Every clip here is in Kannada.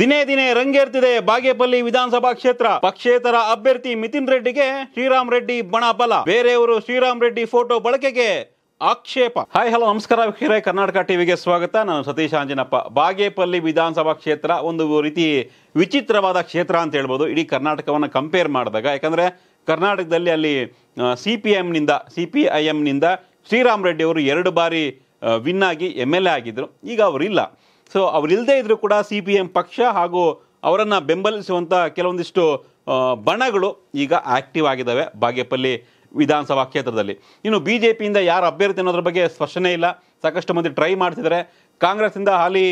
ದಿನೇ ದಿನೇ ರಂಗೇರ್ತಿದೆ ಬಾಗೇಪಲ್ಲಿ ವಿಧಾನಸಭಾ ಕ್ಷೇತ್ರ ಪಕ್ಷೇತರ ಅಭ್ಯರ್ಥಿ ಮಿತಿನ್ ರೆಡ್ಡಿಗೆ ಶ್ರೀರಾಮ್ ರೆಡ್ಡಿ ಬಣಬಲ ಬೇರೆಯವರು ಶ್ರೀರಾಮ್ ರೆಡ್ಡಿ ಫೋಟೋ ಬಳಕೆಗೆ ಆಕ್ಷೇಪ ಹಾಯ್ ಹಲೋ ನಮಸ್ಕಾರ ವೀಕ್ಷಕರೇ ಕರ್ನಾಟಕ ಟಿವಿಗೆ ಸ್ವಾಗತ ನಾನು ಸತೀಶ್ ಆಂಜನಪ್ಪ ಬಾಗೇಪಲ್ಲಿ ವಿಧಾನಸಭಾ ಕ್ಷೇತ್ರ ಒಂದು ರೀತಿ ವಿಚಿತ್ರವಾದ ಕ್ಷೇತ್ರ ಅಂತ ಹೇಳ್ಬೋದು ಇಡೀ ಕರ್ನಾಟಕವನ್ನು ಕಂಪೇರ್ ಮಾಡಿದಾಗ ಯಾಕಂದ್ರೆ ಕರ್ನಾಟಕದಲ್ಲಿ ಅಲ್ಲಿ ಸಿ ಪಿ ಎಮ್ನಿಂದ ಸಿ ಪಿ ಐ ಎಮ್ನಿಂದ ಶ್ರೀರಾಮ್ ರೆಡ್ಡಿ ಅವರು ಎರಡು ಬಾರಿ ವಿನ್ ಆಗಿ ಎಮ್ ಎಲ್ ಎ ಆಗಿದ್ದರು ಈಗ ಅವರಿಲ್ಲ ಸೊ ಅವರಿಲ್ಲದೆ ಇದ್ರೂ ಕೂಡ ಸಿ ಪಿ ಎಂ ಪಕ್ಷ ಹಾಗೂ ಅವರನ್ನು ಬೆಂಬಲಿಸುವಂಥ ಕೆಲವೊಂದಿಷ್ಟು ಬಣಗಳು ಈಗ ಆಕ್ಟಿವ್ ಆಗಿದ್ದಾವೆ ಬಾಗೇಪಲ್ಲಿ ವಿಧಾನಸಭಾ ಕ್ಷೇತ್ರದಲ್ಲಿ ಇನ್ನು ಬಿ ಜೆ ಪಿಯಿಂದ ಯಾರು ಅಭ್ಯರ್ಥಿ ಅನ್ನೋದ್ರ ಬಗ್ಗೆ ಸ್ಪಷ್ಟನೇ ಇಲ್ಲ ಸಾಕಷ್ಟು ಮಂದಿ ಟ್ರೈ ಮಾಡ್ತಿದ್ದಾರೆ ಕಾಂಗ್ರೆಸ್ಸಿಂದ ಹಾಲಿ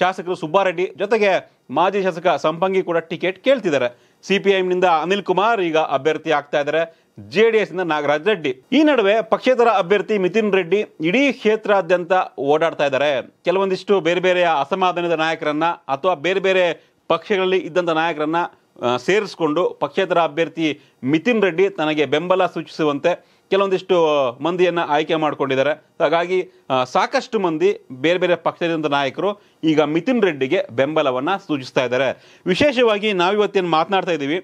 ಶಾಸಕರು ಸುಬ್ಬಾರೆಡ್ಡಿ ಜೊತೆಗೆ ಮಾಜಿ ಶಾಸಕ ಸಂಪಂಗಿ ಕೂಡ ಟಿಕೆಟ್ ಕೇಳ್ತಿದ್ದಾರೆ ಸಿ ಪಿ ಎಮ್ನಿಂದ ಅನಿಲ್ ಕುಮಾರ್ ಈಗ ಅಭ್ಯರ್ಥಿ ಆಗ್ತಾ ಇದ್ದಾರೆ ನಿಂದ ನಾಗರಾಜ್ ರೆಡ್ಡಿ ಈ ನಡುವೆ ಪಕ್ಷೇತರ ಅಭ್ಯರ್ಥಿ ಮಿಥಿನ್ ರೆಡ್ಡಿ ಇಡೀ ಕ್ಷೇತ್ರಾದ್ಯಂತ ಓಡಾಡ್ತಾ ಇದ್ದಾರೆ ಕೆಲವೊಂದಿಷ್ಟು ಬೇರೆ ಬೇರೆ ಅಸಮಾಧಾನದ ನಾಯಕರನ್ನ ಅಥವಾ ಬೇರೆ ಬೇರೆ ಪಕ್ಷಗಳಲ್ಲಿ ಇದ್ದಂಥ ನಾಯಕರನ್ನ ಸೇರಿಸಿಕೊಂಡು ಪಕ್ಷೇತರ ಅಭ್ಯರ್ಥಿ ಮಿಥಿನ್ ರೆಡ್ಡಿ ತನಗೆ ಬೆಂಬಲ ಸೂಚಿಸುವಂತೆ ಕೆಲವೊಂದಿಷ್ಟು ಮಂದಿಯನ್ನು ಆಯ್ಕೆ ಮಾಡಿಕೊಂಡಿದ್ದಾರೆ ಹಾಗಾಗಿ ಸಾಕಷ್ಟು ಮಂದಿ ಬೇರೆ ಬೇರೆ ಪಕ್ಷದಿಂದ ನಾಯಕರು ಈಗ ಮಿಥಿನ್ ರೆಡ್ಡಿಗೆ ಬೆಂಬಲವನ್ನು ಸೂಚಿಸ್ತಾ ಇದ್ದಾರೆ ವಿಶೇಷವಾಗಿ ನಾವಿವತ್ತೇನು ಮಾತನಾಡ್ತಾ ಇದ್ದೀವಿ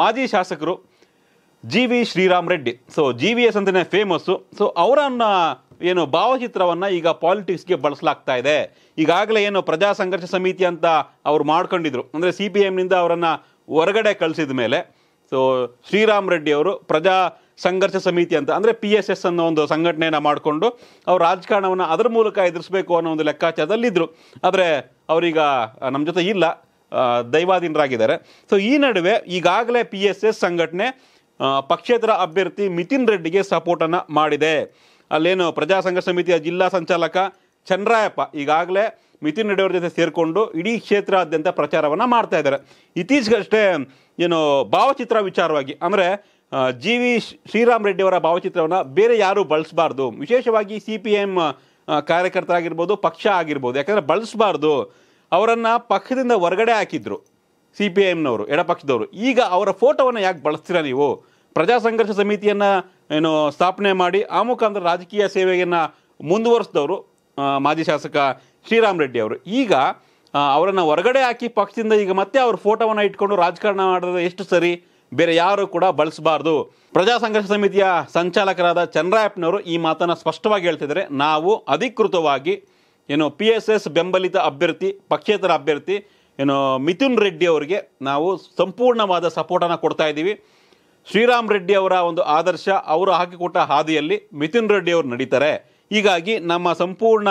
ಮಾಜಿ ಶಾಸಕರು G V Sriram Reddy so G V S ಅಂತಲೇ ಫೇಮಸ್ಸು ಸೊ ಅವರನ್ನು ಏನು ಭಾವಚಿತ್ರವನ್ನು ಈಗ ಪಾಲಿಟಿಕ್ಸ್ಗೆ ಬಳಸಲಾಗ್ತಾ ಇದೆ ಈಗಾಗಲೇ ಏನು ಪ್ರಜಾ ಸಂಘರ್ಷ ಸಮಿತಿ ಅಂತ ಅವ್ರು ಮಾಡ್ಕೊಂಡಿದ್ರು ಅಂದರೆ ಸಿ ಪಿ ಎಮ್ನಿಂದ ಅವರನ್ನು ಹೊರಗಡೆ ಕಳಿಸಿದ ಮೇಲೆ ಸೊ ಶ್ರೀರಾಮ್ ರೆಡ್ಡಿ ಅವರು ಪ್ರಜಾ ಸಂಘರ್ಷ ಸಮಿತಿ ಅಂತ ಅಂದರೆ ಪಿ ಎಸ್ ಎಸ್ ಅನ್ನೋ ಒಂದು ಸಂಘಟನೆಯನ್ನು ಮಾಡಿಕೊಂಡು ಅವ್ರ ರಾಜಕಾರಣವನ್ನು ಅದರ ಮೂಲಕ ಎದುರಿಸಬೇಕು ಅನ್ನೋ ಒಂದು ಲೆಕ್ಕಾಚಾರದಲ್ಲಿದ್ದರು ಆದರೆ ಅವರೀಗ ನಮ್ಮ ಜೊತೆ ಇಲ್ಲ ದೈವಾಧೀನರಾಗಿದ್ದಾರೆ ಸೊ ಈ ನಡುವೆ ಈಗಾಗಲೇ ಪಿ ಎಸ್ ಎಸ್ ಸಂಘಟನೆ ಪಕ್ಷೇತರ ಅಭ್ಯರ್ಥಿ ಮಿತಿನ್ ರೆಡ್ಡಿಗೆ ಸಪೋರ್ಟನ್ನು ಮಾಡಿದೆ ಅಲ್ಲೇನು ಪ್ರಜಾ ಸಂಘ ಸಮಿತಿಯ ಜಿಲ್ಲಾ ಸಂಚಾಲಕ ಚಂದ್ರಾಯಪ್ಪ ಈಗಾಗಲೇ ಮಿಥಿನ್ ರೆಡ್ಡಿ ಅವರ ಜೊತೆ ಸೇರಿಕೊಂಡು ಇಡೀ ಕ್ಷೇತ್ರಾದ್ಯಂತ ಪ್ರಚಾರವನ್ನು ಮಾಡ್ತಾ ಇದ್ದಾರೆ ಇತ್ತೀಚೆಗಷ್ಟೇ ಏನು ಭಾವಚಿತ್ರ ವಿಚಾರವಾಗಿ ಅಂದರೆ ಜಿ ವಿ ಶ್ರೀರಾಮ್ ರೆಡ್ಡಿಯವರ ಭಾವಚಿತ್ರವನ್ನು ಬೇರೆ ಯಾರೂ ಬಳಸಬಾರ್ದು ವಿಶೇಷವಾಗಿ ಸಿ ಪಿ ಎಮ್ ಕಾರ್ಯಕರ್ತರಾಗಿರ್ಬೋದು ಪಕ್ಷ ಆಗಿರ್ಬೋದು ಯಾಕಂದರೆ ಬಳಸಬಾರ್ದು ಅವರನ್ನು ಪಕ್ಷದಿಂದ ಹೊರಗಡೆ ಹಾಕಿದ್ರು ಸಿ ಪಿ ಎಮ್ನವರು ಎಡಪಕ್ಷದವರು ಈಗ ಅವರ ಫೋಟೋವನ್ನು ಯಾಕೆ ಬಳಸ್ತೀರಾ ನೀವು ಪ್ರಜಾ ಸಂಘರ್ಷ ಸಮಿತಿಯನ್ನು ಏನು ಸ್ಥಾಪನೆ ಮಾಡಿ ಆ ಮುಖಾಂತರ ರಾಜಕೀಯ ಸೇವೆಯನ್ನು ಮುಂದುವರಿಸಿದವರು ಮಾಜಿ ಶಾಸಕ ಶ್ರೀರಾಮ್ ರೆಡ್ಡಿ ಅವರು ಈಗ ಅವರನ್ನು ಹೊರಗಡೆ ಹಾಕಿ ಪಕ್ಷದಿಂದ ಈಗ ಮತ್ತೆ ಅವ್ರ ಫೋಟೋವನ್ನು ಇಟ್ಕೊಂಡು ರಾಜಕಾರಣ ಮಾಡಿದ್ರೆ ಎಷ್ಟು ಸರಿ ಬೇರೆ ಯಾರು ಕೂಡ ಬಳಸಬಾರ್ದು ಪ್ರಜಾ ಸಂಘರ್ಷ ಸಮಿತಿಯ ಸಂಚಾಲಕರಾದ ಚಂದ್ರಾಯಪ್ಪನವರು ಈ ಮಾತನ್ನು ಸ್ಪಷ್ಟವಾಗಿ ಹೇಳ್ತಿದ್ದಾರೆ ನಾವು ಅಧಿಕೃತವಾಗಿ ಏನು ಪಿ ಎಸ್ ಎಸ್ ಬೆಂಬಲಿತ ಅಭ್ಯರ್ಥಿ ಪಕ್ಷೇತರ ಅಭ್ಯರ್ಥಿ ಏನು ಮಿಥುನ್ ರೆಡ್ಡಿ ಅವರಿಗೆ ನಾವು ಸಂಪೂರ್ಣವಾದ ಸಪೋರ್ಟನ್ನು ಕೊಡ್ತಾ ಇದ್ದೀವಿ ಶ್ರೀರಾಮ್ ರೆಡ್ಡಿ ಅವರ ಒಂದು ಆದರ್ಶ ಅವರು ಹಾಕಿಕೊಟ್ಟ ಹಾದಿಯಲ್ಲಿ ಮಿಥುನ್ ರೆಡ್ಡಿ ಅವರು ನಡೀತಾರೆ ಹೀಗಾಗಿ ನಮ್ಮ ಸಂಪೂರ್ಣ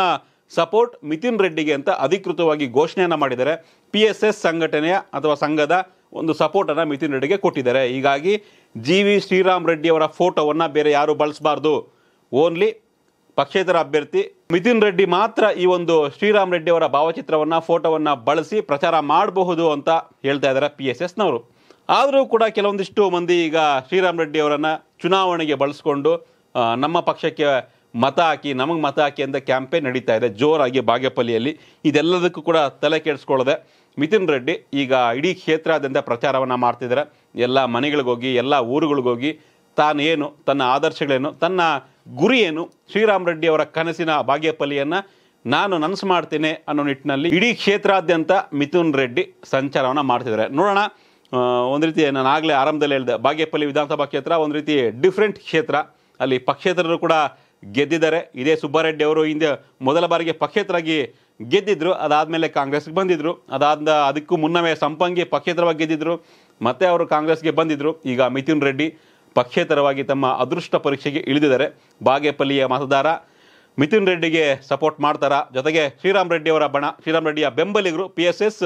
ಸಪೋರ್ಟ್ ಮಿಥುನ್ ರೆಡ್ಡಿಗೆ ಅಂತ ಅಧಿಕೃತವಾಗಿ ಘೋಷಣೆಯನ್ನು ಮಾಡಿದ್ದಾರೆ ಪಿ ಎಸ್ ಎಸ್ ಸಂಘಟನೆಯ ಅಥವಾ ಸಂಘದ ಒಂದು ಸಪೋರ್ಟನ್ನು ಮಿಥುನ್ ರೆಡ್ಡಿಗೆ ಕೊಟ್ಟಿದ್ದಾರೆ ಹೀಗಾಗಿ ಜಿ ವಿ ಶ್ರೀರಾಮ್ ರೆಡ್ಡಿ ಅವರ ಫೋಟೋವನ್ನು ಬೇರೆ ಯಾರೂ ಬಳಸಬಾರ್ದು ಓನ್ಲಿ ಪಕ್ಷೇತರ ಅಭ್ಯರ್ಥಿ ಮಿಥುನ್ ರೆಡ್ಡಿ ಮಾತ್ರ ಈ ಒಂದು ಶ್ರೀರಾಮ್ ರೆಡ್ಡಿ ಅವರ ಭಾವಚಿತ್ರವನ್ನು ಫೋಟೋವನ್ನು ಬಳಸಿ ಪ್ರಚಾರ ಮಾಡಬಹುದು ಅಂತ ಹೇಳ್ತಾ ಇದ್ದಾರೆ ಪಿ ಎಸ್ ಎಸ್ನವರು ಆದರೂ ಕೂಡ ಕೆಲವೊಂದಿಷ್ಟು ಮಂದಿ ಈಗ ಶ್ರೀರಾಮ್ ರೆಡ್ಡಿ ಅವರನ್ನು ಚುನಾವಣೆಗೆ ಬಳಸ್ಕೊಂಡು ನಮ್ಮ ಪಕ್ಷಕ್ಕೆ ಮತ ಹಾಕಿ ನಮಗೆ ಮತ ಹಾಕಿ ಅಂತ ಕ್ಯಾಂಪೇನ್ ನಡೀತಾ ಇದೆ ಜೋರಾಗಿ ಬಾಗೇಪಲ್ಲಿಯಲ್ಲಿ ಇದೆಲ್ಲದಕ್ಕೂ ಕೂಡ ತಲೆ ಕೆಡಿಸ್ಕೊಳ್ಳದೆ ಮಿಥುನ್ ರೆಡ್ಡಿ ಈಗ ಇಡೀ ಕ್ಷೇತ್ರದಿಂದ ಪ್ರಚಾರವನ್ನು ಮಾಡ್ತಿದ್ದಾರೆ ಎಲ್ಲ ಮನೆಗಳಿಗೋಗಿ ಎಲ್ಲ ಊರುಗಳಿಗೋಗಿ ತಾನೇನು ತನ್ನ ಆದರ್ಶಗಳೇನು ತನ್ನ ಗುರಿ ಏನು ಶ್ರೀರಾಮ್ ರೆಡ್ಡಿ ಅವರ ಕನಸಿನ ಬಾಗೇಪಲ್ಲಿಯನ್ನು ನಾನು ನನಸು ಮಾಡ್ತೀನಿ ಅನ್ನೋ ನಿಟ್ಟಿನಲ್ಲಿ ಇಡೀ ಕ್ಷೇತ್ರಾದ್ಯಂತ ಮಿಥುನ್ ರೆಡ್ಡಿ ಸಂಚಾರವನ್ನು ಮಾಡ್ತಿದ್ದಾರೆ ನೋಡೋಣ ಒಂದು ರೀತಿ ನಾನು ಆಗಲೇ ಆರಂಭದಲ್ಲಿ ಹೇಳಿದೆ ಬಾಗೇಪಲ್ಲಿ ವಿಧಾನಸಭಾ ಕ್ಷೇತ್ರ ಒಂದು ರೀತಿ ಡಿಫ್ರೆಂಟ್ ಕ್ಷೇತ್ರ ಅಲ್ಲಿ ಪಕ್ಷೇತರರು ಕೂಡ ಗೆದ್ದಿದ್ದಾರೆ ಇದೇ ಸುಬ್ಬಾರೆಡ್ಡಿ ಅವರು ಹಿಂದೆ ಮೊದಲ ಬಾರಿಗೆ ಪಕ್ಷೇತರಾಗಿ ಗೆದ್ದಿದ್ರು ಅದಾದಮೇಲೆ ಕಾಂಗ್ರೆಸ್ಗೆ ಬಂದಿದ್ದರು ಅದಾದ ಅದಕ್ಕೂ ಮುನ್ನವೇ ಸಂಪಂಗಿ ಪಕ್ಷೇತರವಾಗಿ ಗೆದ್ದಿದ್ರು ಮತ್ತೆ ಅವರು ಕಾಂಗ್ರೆಸ್ಗೆ ಬಂದಿದ್ದರು ಈಗ ಮಿಥುನ್ ರೆಡ್ಡಿ ಪಕ್ಷೇತರವಾಗಿ ತಮ್ಮ ಅದೃಷ್ಟ ಪರೀಕ್ಷೆಗೆ ಇಳಿದಿದ್ದಾರೆ ಬಾಗೇಪಲ್ಲಿಯ ಮತದಾರ ಮಿಥುನ್ ರೆಡ್ಡಿಗೆ ಸಪೋರ್ಟ್ ಮಾಡ್ತಾರ ಜೊತೆಗೆ ಶ್ರೀರಾಮ್ ರೆಡ್ಡಿ ಅವರ ಬಣ ಶ್ರೀರಾಮ್ ರೆಡ್ಡಿಯ ಬೆಂಬಲಿಗರು ಪಿ ಎಸ್ ಎಸ್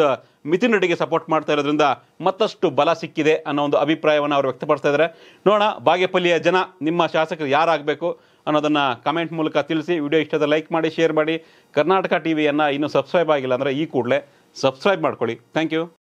ಮಿಥುನ್ ರೆಡ್ಡಿಗೆ ಸಪೋರ್ಟ್ ಮಾಡ್ತಾ ಇರೋದ್ರಿಂದ ಮತ್ತಷ್ಟು ಬಲ ಸಿಕ್ಕಿದೆ ಅನ್ನೋ ಒಂದು ಅಭಿಪ್ರಾಯವನ್ನು ಅವರು ವ್ಯಕ್ತಪಡಿಸ್ತಾ ಇದ್ದಾರೆ ನೋಡೋಣ ಬಾಗೇಪಲ್ಲಿಯ ಜನ ನಿಮ್ಮ ಶಾಸಕರು ಯಾರಾಗಬೇಕು ಅನ್ನೋದನ್ನು ಕಮೆಂಟ್ ಮೂಲಕ ತಿಳಿಸಿ ವಿಡಿಯೋ ಇಷ್ಟದ ಲೈಕ್ ಮಾಡಿ ಶೇರ್ ಮಾಡಿ ಕರ್ನಾಟಕ ಟಿ ವಿಯನ್ನು ಇನ್ನೂ ಸಬ್ಸ್ಕ್ರೈಬ್ ಆಗಿಲ್ಲ ಅಂದರೆ ಈ ಕೂಡಲೇ ಸಬ್ಸ್ಕ್ರೈಬ್ ಮಾಡ್ಕೊಳ್ಳಿ ಥ್ಯಾಂಕ್ ಯು